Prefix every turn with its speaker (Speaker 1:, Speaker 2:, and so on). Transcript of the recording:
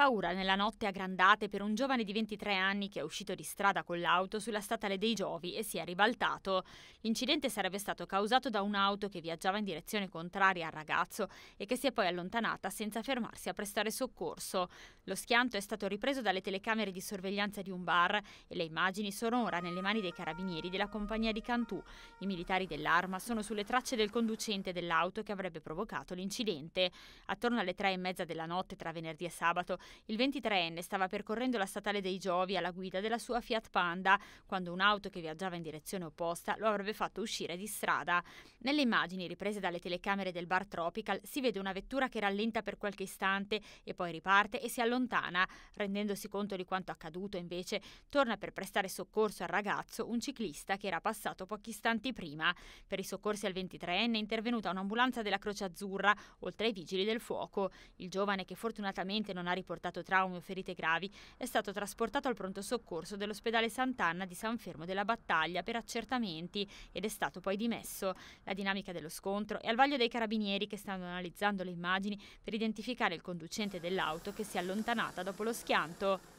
Speaker 1: Paura nella notte a grandate per un giovane di 23 anni che è uscito di strada con l'auto sulla statale dei Giovi e si è ribaltato. L'incidente sarebbe stato causato da un'auto che viaggiava in direzione contraria al ragazzo e che si è poi allontanata senza fermarsi a prestare soccorso. Lo schianto è stato ripreso dalle telecamere di sorveglianza di un bar e le immagini sono ora nelle mani dei carabinieri della compagnia di Cantù. I militari dell'arma sono sulle tracce del conducente dell'auto che avrebbe provocato l'incidente. Attorno alle tre e mezza della notte tra venerdì e sabato il 23enne stava percorrendo la statale dei Giovi alla guida della sua Fiat Panda quando un'auto che viaggiava in direzione opposta lo avrebbe fatto uscire di strada. Nelle immagini riprese dalle telecamere del bar Tropical si vede una vettura che rallenta per qualche istante e poi riparte e si allontana. Rendendosi conto di quanto accaduto invece torna per prestare soccorso al ragazzo un ciclista che era passato pochi istanti prima. Per i soccorsi al 23enne è intervenuta un'ambulanza della Croce Azzurra oltre ai vigili del fuoco. Il giovane che fortunatamente non ha riportato portato traumi o ferite gravi, è stato trasportato al pronto soccorso dell'ospedale Sant'Anna di San Fermo della Battaglia per accertamenti ed è stato poi dimesso. La dinamica dello scontro è al vaglio dei carabinieri che stanno analizzando le immagini per identificare il conducente dell'auto che si è allontanata dopo lo schianto.